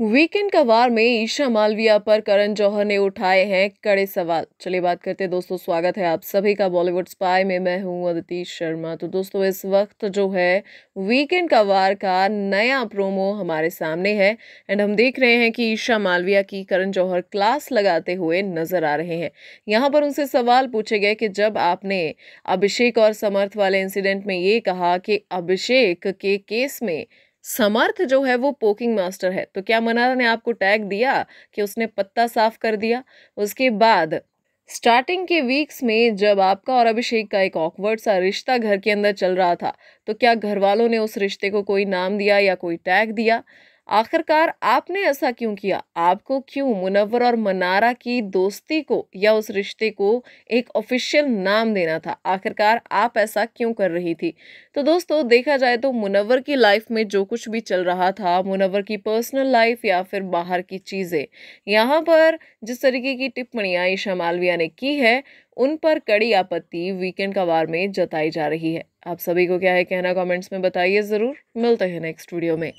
weekend का वार में ईशा मालविया पर करण जौहर ने उठाए हैं कड़े सवाल चलिए बात करते हैं दोस्तों स्वागत है आप सभी का बॉलीवुड स्पाई में मैं हूं अदिति शर्मा तो दोस्तों इस वक्त जो है वीकेंड का वार का नया प्रोमो हमारे सामने है एंड हम देख रहे हैं कि ईशा मालविया की करण जौहर क्लास लगाते हुए नजर आ रहे हैं यहाँ पर उनसे सवाल पूछे गए कि जब आपने अभिषेक और समर्थ वाले इंसिडेंट में ये कहा कि अभिषेक के केस में समर्थ जो है वो पोकिंग मास्टर है तो क्या मनारा ने आपको टैग दिया कि उसने पत्ता साफ कर दिया उसके बाद स्टार्टिंग के वीक्स में जब आपका और अभिषेक का एक ऑकवर्ड सा रिश्ता घर के अंदर चल रहा था तो क्या घर वालों ने उस रिश्ते को कोई नाम दिया या कोई टैग दिया आखिरकार आपने ऐसा क्यों किया आपको क्यों मुनवर और मनारा की दोस्ती को या उस रिश्ते को एक ऑफिशियल नाम देना था आखिरकार आप ऐसा क्यों कर रही थी तो दोस्तों देखा जाए तो मुनवर की लाइफ में जो कुछ भी चल रहा था मुनवर की पर्सनल लाइफ या फिर बाहर की चीज़ें यहाँ पर जिस तरीके की टिप्पणियाँ ईशा मालविया ने की है उन पर कड़ी आपत्ति वीकेंड का वार में जताई जा रही है आप सभी को क्या है कहना कमेंट्स में बताइए ज़रूर मिलते हैं नेक्स्ट वीडियो में